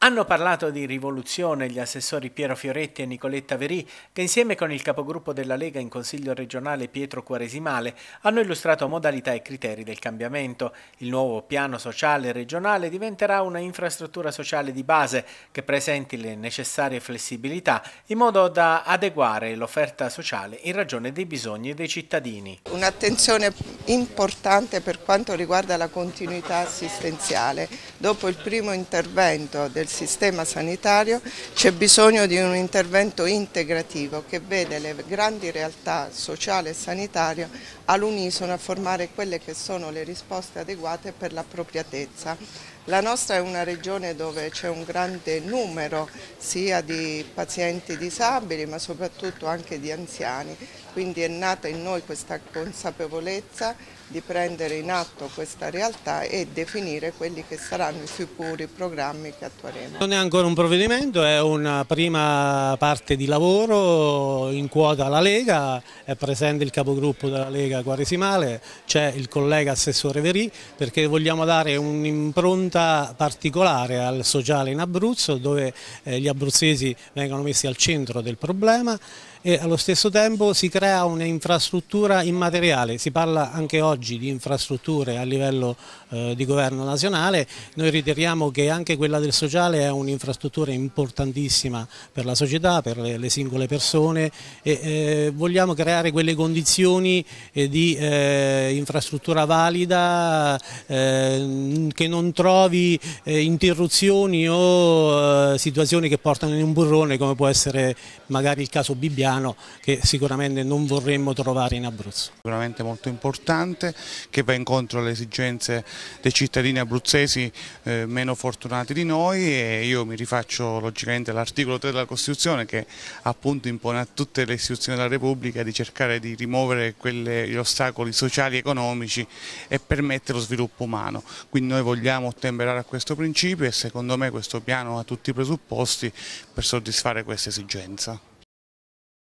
Hanno parlato di rivoluzione gli assessori Piero Fioretti e Nicoletta Verì, che insieme con il capogruppo della Lega in Consiglio regionale Pietro Quaresimale hanno illustrato modalità e criteri del cambiamento. Il nuovo piano sociale regionale diventerà una infrastruttura sociale di base che presenti le necessarie flessibilità in modo da adeguare l'offerta sociale in ragione dei bisogni dei cittadini. Un'attenzione importante per quanto riguarda la continuità assistenziale. Dopo il primo intervento del sistema sanitario c'è bisogno di un intervento integrativo che vede le grandi realtà sociale e sanitaria all'unisono a formare quelle che sono le risposte adeguate per l'appropriatezza la nostra è una regione dove c'è un grande numero sia di pazienti disabili ma soprattutto anche di anziani, quindi è nata in noi questa consapevolezza di prendere in atto questa realtà e definire quelli che saranno i futuri programmi che attueremo. Non è ancora un provvedimento, è una prima parte di lavoro in quota alla Lega, è presente il capogruppo della Lega Quaresimale, c'è il collega assessore Verì perché vogliamo dare un'impronta volontà particolare al sociale in Abruzzo dove eh, gli abruzzesi vengono messi al centro del problema e allo stesso tempo si crea un'infrastruttura immateriale, si parla anche oggi di infrastrutture a livello eh, di governo nazionale, noi riteniamo che anche quella del sociale è un'infrastruttura importantissima per la società, per le, le singole persone e eh, vogliamo creare quelle condizioni eh, di eh, infrastruttura valida eh, che non trovi trovi eh, interruzioni o eh, situazioni che portano in un burrone come può essere magari il caso Bibbiano che sicuramente non vorremmo trovare in Abruzzo. Sicuramente molto importante che va incontro alle esigenze dei cittadini abruzzesi eh, meno fortunati di noi e io mi rifaccio logicamente all'articolo 3 della Costituzione che appunto impone a tutte le istituzioni della Repubblica di cercare di rimuovere quelle, gli ostacoli sociali e economici e permettere lo sviluppo umano. Quindi noi vogliamo ottenere ottemperare a questo principio e secondo me questo piano ha tutti i presupposti per soddisfare questa esigenza.